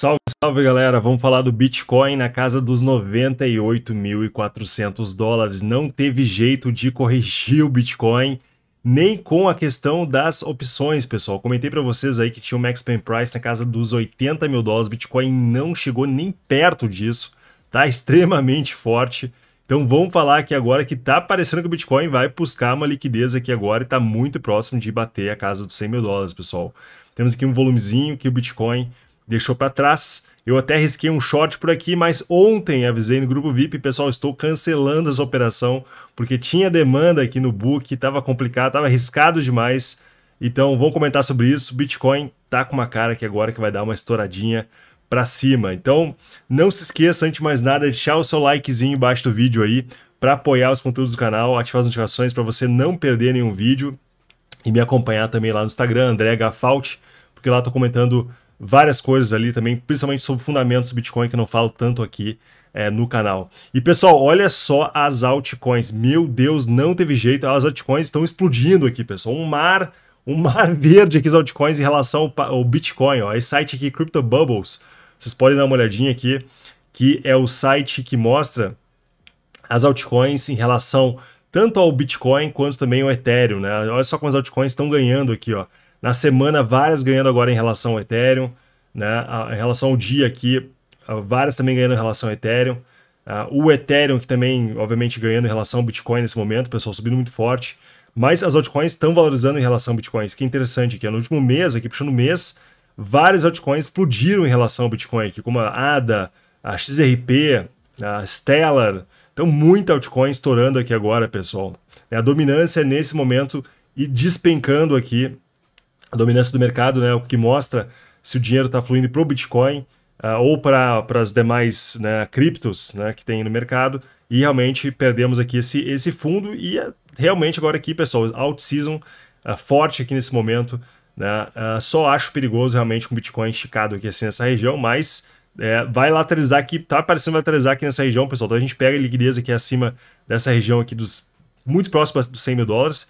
Salve, salve galera! Vamos falar do Bitcoin na casa dos 98.400 dólares. Não teve jeito de corrigir o Bitcoin, nem com a questão das opções, pessoal. Comentei para vocês aí que tinha o max price na casa dos 80 mil dólares. Bitcoin não chegou nem perto disso, tá extremamente forte. Então vamos falar aqui agora que tá parecendo que o Bitcoin vai buscar uma liquidez aqui agora e tá muito próximo de bater a casa dos 100 mil dólares, pessoal. Temos aqui um volumezinho que o Bitcoin deixou para trás. Eu até risquei um short por aqui, mas ontem avisei no grupo VIP, pessoal, estou cancelando essa operação porque tinha demanda aqui no book, estava complicado, estava arriscado demais. Então, vamos comentar sobre isso. Bitcoin tá com uma cara que agora que vai dar uma estouradinha para cima. Então, não se esqueça, antes de mais nada, de deixar o seu likezinho embaixo do vídeo aí para apoiar os conteúdos do canal, ativar as notificações para você não perder nenhum vídeo e me acompanhar também lá no Instagram, André Gafault, porque lá estou comentando várias coisas ali também, principalmente sobre fundamentos do Bitcoin, que eu não falo tanto aqui é, no canal. E pessoal, olha só as altcoins. Meu Deus, não teve jeito. As altcoins estão explodindo aqui, pessoal. Um mar, um mar verde aqui as altcoins em relação ao, Bitcoin. Ó. Esse site aqui, Crypto Bubbles, vocês podem dar uma olhadinha aqui, que é o site que mostra as altcoins em relação tanto ao Bitcoin quanto também ao Ethereum, né? Olha só como as altcoins estão ganhando aqui, ó. Na semana, várias ganhando agora em relação ao Ethereum, né? Em relação ao dia aqui, várias também ganhando em relação ao Ethereum. o Ethereum, que também, obviamente, ganhando em relação ao Bitcoin nesse momento, pessoal subindo muito forte. Mas as altcoins estão valorizando em relação ao Bitcoin. Isso que é interessante aqui. No último mês, aqui puxando o mês, várias altcoins explodiram em relação ao Bitcoin aqui, como a ADA, a XRP, a Stellar. Então, muita altcoin estourando aqui agora, pessoal. É a dominância nesse momento e despencando aqui a dominância do mercado, né, o que mostra se o dinheiro está fluindo para o Bitcoin uh, ou para as demais né, criptos né, que tem no mercado. E realmente perdemos aqui esse, esse fundo. E uh, realmente agora aqui, pessoal, out-season uh, ah, forte aqui nesse momento. Né? só acho perigoso realmente com o Bitcoin esticado aqui assim nessa região, mas é, vai lateralizar aqui, tá parecendo lateralizar aqui nessa região, pessoal. Então a gente pega a liquidez aqui acima dessa região aqui dos muito próximo dos 100 mil dólares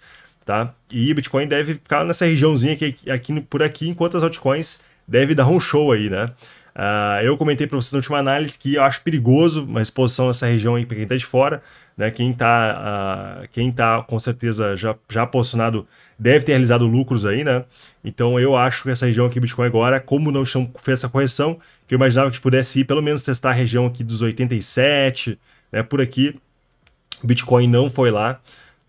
tá? E Bitcoin deve ficar nessa regiãozinha aqui, aqui por aqui, enquanto as altcoins devem dar um show aí, né? Uh, eu comentei para vocês na última análise que eu acho perigoso uma exposição nessa região aí para quem está de fora, né? Quem está, uh, ah, quem tá com certeza já, já posicionado deve ter realizado lucros aí, né? Então eu acho que essa região aqui Bitcoin agora, como não fez essa correção, que eu imaginava que pudesse ir pelo menos testar a região aqui dos 87, né? Por aqui, Bitcoin não foi lá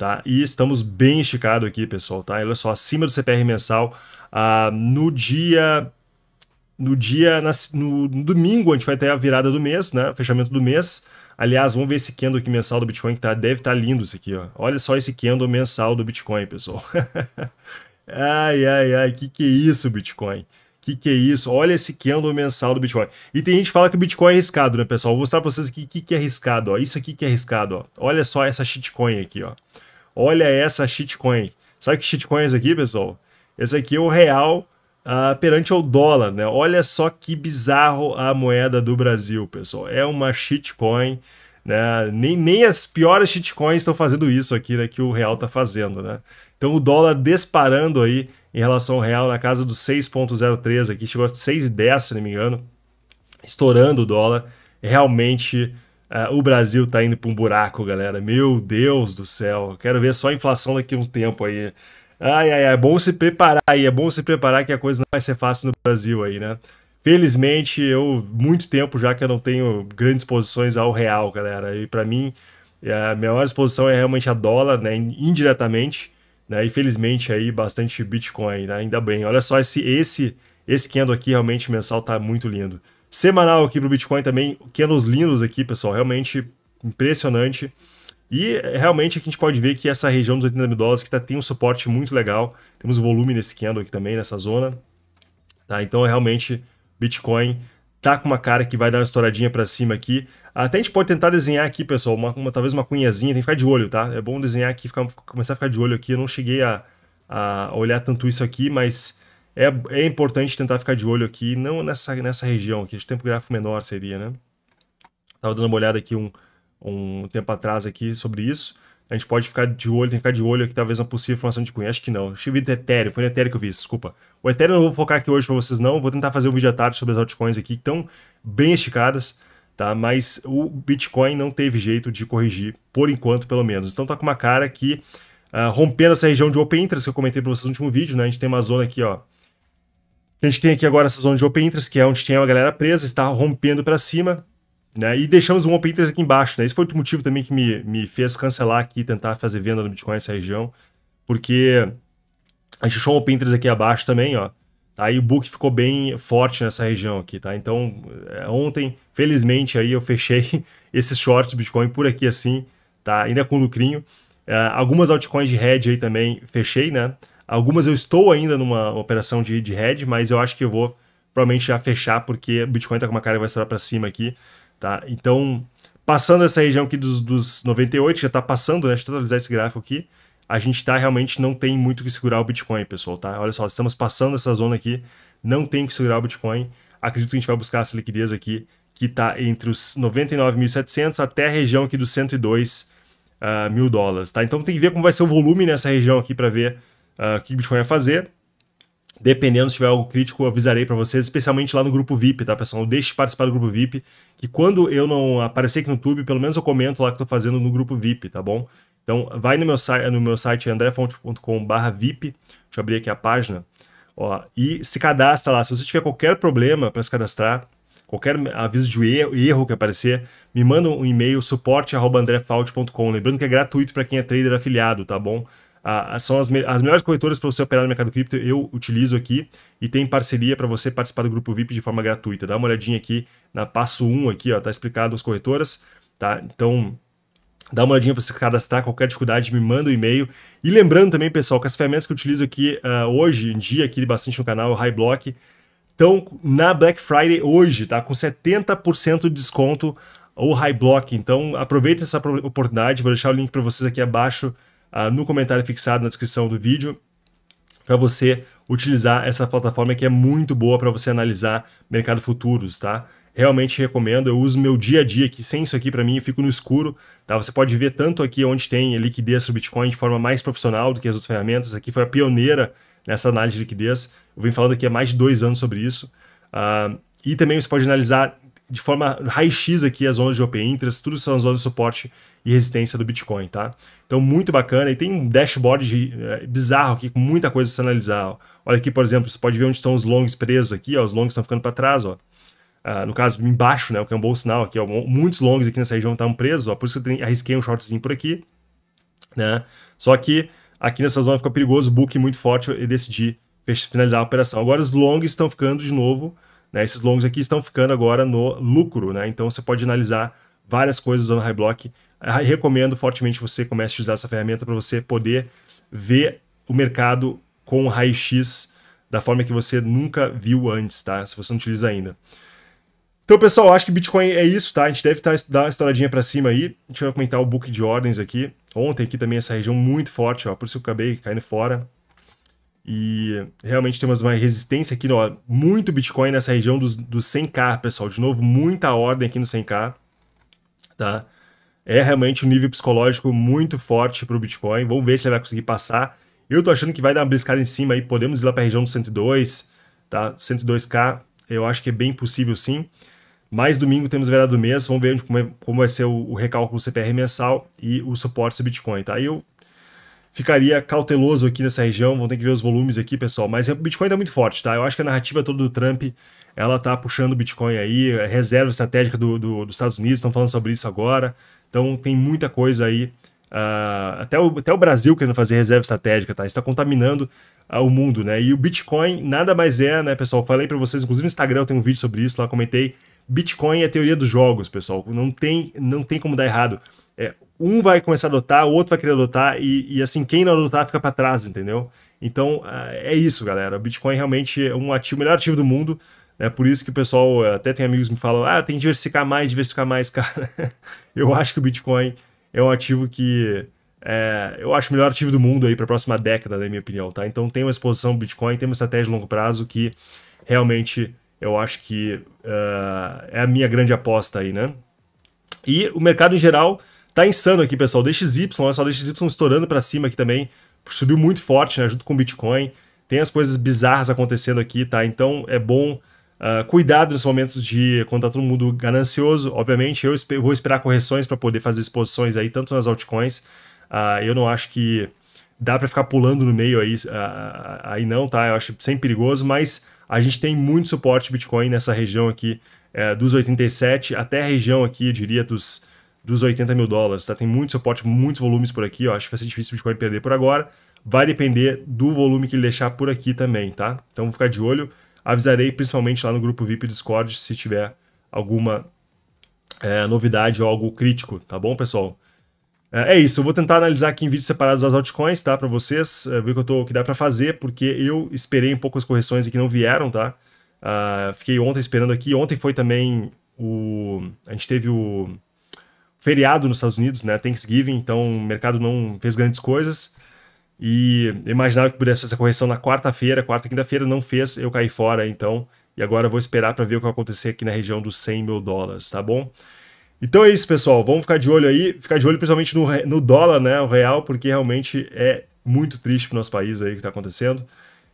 tá? E estamos bem esticado aqui, pessoal, tá? Olha só, acima do CPR mensal, ah, no dia no dia na, no, no, domingo a gente vai ter a virada do mês, né? Fechamento do mês. Aliás, vamos ver esse candle aqui mensal do Bitcoin que tá, deve estar tá lindo isso aqui, ó. Olha só esse candle mensal do Bitcoin, pessoal. ai, ai, ai, que que é isso, Bitcoin? Que que é isso? Olha esse candle mensal do Bitcoin. E tem gente que fala que o Bitcoin é arriscado, né, pessoal? Vou mostrar para vocês aqui o que, que é arriscado, ó. Isso aqui que é arriscado, ó. Olha só essa shitcoin aqui, ó. Olha essa shitcoin. Sabe que shitcoin é esse aqui, pessoal? Esse aqui é o real uh, perante o dólar, né? Olha só que bizarro a moeda do Brasil, pessoal. É uma shitcoin, né? Nem, nem as piores shitcoins estão fazendo isso aqui, né? Que o real tá fazendo, né? Então o dólar disparando aí em relação ao real na casa dos 6.03 aqui, chegou a 6.10, se não me engano, estourando o dólar. Realmente Uh, o Brasil tá indo para um buraco, galera. Meu Deus do céu. Quero ver só a inflação daqui a um tempo aí. Ai, ai, ai. É bom se preparar aí. É bom se preparar que a coisa não vai ser fácil no Brasil aí, né? Felizmente, eu muito tempo já que eu não tenho grandes posições ao real, galera. E para mim, é, a minha maior exposição é realmente a dólar, né? Indiretamente, né? E felizmente aí bastante Bitcoin, né? Ainda bem. Olha só esse esse esse candle aqui realmente mensal tá muito lindo semanal aqui para o Bitcoin também, Kenos Linus aqui, pessoal, realmente impressionante. E é, realmente aqui a gente pode ver que essa região dos 80 mil dólares que tá, tem um suporte muito legal. Temos volume nesse candle aqui também, nessa zona. Tá? Então é realmente Bitcoin tá com uma cara que vai dar uma estouradinha para cima aqui. Até a gente pode tentar desenhar aqui, pessoal, uma, uma, talvez uma cunhazinha, tem que ficar de olho, tá? É bom desenhar aqui, ficar, começar a ficar de olho aqui. Eu não cheguei a, a olhar tanto isso aqui, mas é, é importante tentar ficar de olho aqui, não nessa, nessa região aqui, de tempo gráfico menor seria, né? Estava dando uma olhada aqui um, um tempo atrás aqui sobre isso. A gente pode ficar de olho, tem que ficar de olho aqui, talvez uma possível formação de cunha. Acho que não. Acho que vídeo do é Ethereum, foi no Ethereum que eu vi desculpa. O Ethereum eu não vou focar aqui hoje para vocês, não. Vou tentar fazer um vídeo à tarde sobre as altcoins aqui, que estão bem esticadas, tá? Mas o Bitcoin não teve jeito de corrigir, por enquanto, pelo menos. Então tá com uma cara aqui uh, rompendo essa região de open interest que eu comentei para vocês no último vídeo, né? A gente tem uma zona aqui, ó, a gente tem aqui agora essa zona de open interest, que é onde tem uma galera presa, está rompendo para cima, né? E deixamos um open interest aqui embaixo, né? Esse foi o motivo também que me, me fez cancelar aqui, tentar fazer venda no Bitcoin nessa região, porque a gente achou um open interest aqui abaixo também, ó. Aí tá? o book ficou bem forte nessa região aqui, tá? Então, é, ontem, felizmente, aí eu fechei esse short Bitcoin por aqui assim, tá? Ainda com lucrinho. Uh, algumas altcoins de hedge aí também fechei, né? Algumas eu estou ainda numa operação de, de head, mas eu acho que eu vou provavelmente já fechar, porque o Bitcoin tá com uma cara que vai estourar para cima aqui, tá? Então, passando essa região aqui dos, dos 98, já tá passando, né? Deixa eu atualizar esse gráfico aqui. A gente tá realmente não tem muito que segurar o Bitcoin, pessoal, tá? Olha só, estamos passando essa zona aqui, não tem que segurar o Bitcoin. Acredito que a gente vai buscar essa liquidez aqui, que tá entre os 99.700 até a região aqui dos 102 uh, ah, mil dólares, tá? Então tem que ver como vai ser o volume nessa região aqui para ver ah, o que o Bitcoin vai fazer. Dependendo se tiver algo crítico, eu avisarei para vocês, especialmente lá no grupo VIP, tá, pessoal? deixe de participar do grupo VIP, que quando eu não aparecer aqui no YouTube, pelo menos eu comento lá que estou fazendo no grupo VIP, tá bom? Então, vai no meu, no meu site andrefonte.com.br VIP, deixa eu abrir aqui a página, ó, e se cadastra lá. Se você tiver qualquer problema para se cadastrar, qualquer aviso de erro, erro que aparecer, me manda um e-mail, suporte.andrefault.com. Lembrando que é gratuito para quem é trader afiliado, tá bom? são as, me as, melhores corretoras para você operar no mercado cripto, eu utilizo aqui e tem parceria para você participar do grupo VIP de forma gratuita. Dá uma olhadinha aqui na passo 1 aqui, ó, tá explicado as corretoras, tá? Então, dá uma olhadinha para você cadastrar qualquer dificuldade, me manda um e-mail. E lembrando também, pessoal, que as ferramentas que eu utilizo aqui uh, hoje em dia aqui bastante no canal, o High Block, estão na Black Friday hoje, tá? Com 70% de desconto o High Block. Então, aproveite essa oportunidade, vou deixar o link para vocês aqui abaixo uh, no comentário fixado na descrição do vídeo para você utilizar essa plataforma que é muito boa para você analisar mercado futuros, tá? Realmente recomendo, eu uso meu dia a dia aqui, sem isso aqui para mim eu fico no escuro, tá? Você pode ver tanto aqui onde tem liquidez sobre Bitcoin de forma mais profissional do que as outras ferramentas, aqui foi a pioneira nessa análise de liquidez, eu venho falando aqui há mais de dois anos sobre isso, uh, e também você pode analisar de forma raio-x aqui as zonas de open interest, tudo são as zonas de suporte e resistência do Bitcoin, tá? Então, muito bacana. E tem um dashboard de, é, bizarro aqui, com muita coisa para você analisar. Olha aqui, por exemplo, você pode ver onde estão os longs presos aqui, ó, os longs estão ficando para trás, ó. Ah, no caso, embaixo, né, o que é um bom sinal aqui, ó, muitos longs aqui nessa região estavam presos, ó, por isso que eu arrisquei um shortzinho por aqui, né? Só que aqui nessa zona ficou perigoso, book muito forte, e decidi finalizar a operação. Agora os longs estão ficando de novo né? Esses longs aqui estão ficando agora no lucro, né? então você pode analisar várias coisas usando high block. Ah, recomendo fortemente você comece a usar essa ferramenta para você poder ver o mercado com raio-x da forma que você nunca viu antes, tá? Se você não utiliza ainda. Então, pessoal, acho que Bitcoin é isso, tá? A gente deve tá, dar uma estouradinha para cima aí. Deixa eu comentar o book de ordens aqui. Ontem aqui também essa região muito forte, ó. Por isso que eu acabei caindo fora. E realmente temos uma resistência aqui, ó, muito Bitcoin nessa região dos, dos 100k, pessoal. De novo, muita ordem aqui no 100k, tá? É realmente um nível psicológico muito forte para o Bitcoin. Vamos ver se ele vai conseguir passar. Eu tô achando que vai dar uma briscada em cima aí, podemos ir lá para a região dos 102, tá? 102k, eu acho que é bem possível sim. Mais domingo temos verão do mês, vamos ver como, é, como vai ser o, o recálculo do CPR mensal e o suporte do Bitcoin, tá? Eu ficaria cauteloso aqui nessa região, vão ter que ver os volumes aqui, pessoal, mas o é, Bitcoin está é muito forte, tá? Eu acho que a narrativa toda do Trump, ela tá puxando o Bitcoin aí, é reserva estratégica do, do dos Estados Unidos, estão falando sobre isso agora, então tem muita coisa aí, uh, até, o, até o Brasil querendo fazer reserva estratégica, tá? está contaminando uh, o mundo, né? E o Bitcoin nada mais é, né, pessoal? Falei para vocês, inclusive no Instagram eu tenho um vídeo sobre isso, lá comentei, Bitcoin é a teoria dos jogos, pessoal, não tem, não tem como dar errado é, um vai começar a adotar, o outro vai querer adotar, e, e assim, quem não adotar fica para trás, entendeu? Então, é, é isso, galera. O Bitcoin realmente é um ativo, o melhor ativo do mundo. É por isso que o pessoal, é, até tem amigos que me falam, ah, tem que diversificar mais, diversificar mais, cara. eu acho que o Bitcoin é um ativo que é, eu acho o melhor ativo do mundo aí para a próxima década, na minha opinião, tá? Então tem uma exposição Bitcoin, tem uma estratégia de longo prazo que realmente eu acho que uh, é a minha grande aposta aí, né? E o mercado em geral Tá insano aqui, pessoal. DXY, olha só, DXY estourando para cima aqui também. Subiu muito forte, né? Junto com o Bitcoin. Tem as coisas bizarras acontecendo aqui, tá? Então é bom uh, ah, cuidado nesse momentos de quando tá todo mundo ganancioso. Obviamente, eu esp vou esperar correções para poder fazer exposições aí, tanto nas altcoins. Uh, eu não acho que dá para ficar pulando no meio aí, uh, aí não, tá? Eu acho sem perigoso, mas a gente tem muito suporte Bitcoin nessa região aqui eh, dos 87 até a região aqui, eu diria, dos dos 80 mil dólares, tá? Tem muito suporte, muitos volumes por aqui, ó. Acho que vai ser difícil o Bitcoin perder por agora. Vai depender do volume que ele deixar por aqui também, tá? Então vou ficar de olho. Avisarei principalmente lá no grupo VIP do Discord se tiver alguma é, novidade ou algo crítico, tá bom, pessoal? É, é isso, eu vou tentar analisar aqui em vídeos separados as altcoins, tá? Para vocês, é, ver o que, eu tô, que dá para fazer, porque eu esperei um pouco as correções e que não vieram, tá? Uh, fiquei ontem esperando aqui. Ontem foi também o. A gente teve o feriado nos Estados Unidos, né? Thanksgiving, então o mercado não fez grandes coisas. E imaginava que pudesse fazer a correção na quarta-feira, quarta e quinta-feira, não fez, eu caí fora, então. E agora vou esperar para ver o que vai acontecer aqui na região dos 100 mil dólares, tá bom? Então é isso, pessoal. Vamos ficar de olho aí, ficar de olho principalmente no, no dólar, né? O real, porque realmente é muito triste para nosso país aí que está acontecendo.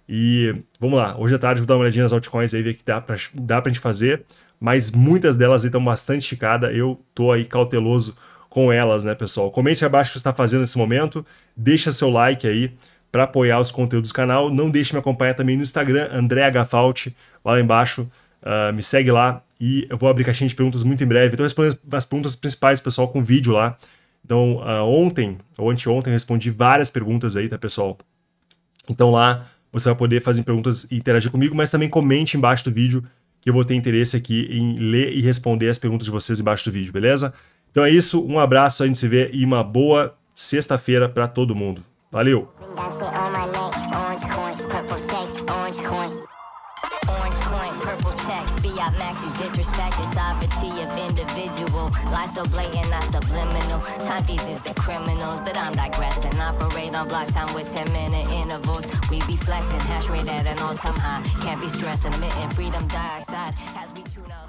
E vamos lá, hoje à tarde vou dar uma olhadinha nas altcoins aí, ver o que dá para dá a gente fazer mas muitas delas estão bastante esticada. Eu tô aí cauteloso com elas, né, pessoal? Comente abaixo o que está fazendo nesse momento, deixa seu like aí para apoiar os conteúdos do canal. Não deixe me acompanhar também no Instagram, André Agafault, lá embaixo, uh, me segue lá e eu vou abrir caixinha de perguntas muito em breve. Estou respondendo as perguntas principais, pessoal, com vídeo lá. Então, uh, ontem ou anteontem eu respondi várias perguntas aí, tá, pessoal? Então lá você vai poder fazer perguntas e interagir comigo, mas também comente embaixo do vídeo que eu vou ter interesse aqui em ler e responder as perguntas de vocês embaixo do vídeo, beleza? Então é isso, um abraço, a gente se vê e uma boa sexta-feira para todo mundo. Valeu! Fiat disrespect disrespecting sovereignty of individual. Lies so blatant, not subliminal. Time is the criminals, but I'm digressing. Operate on block time with 10 minute intervals. We be flexing, hash rate at an all time high. Can't be stressing, emitting freedom dioxide as we tune out.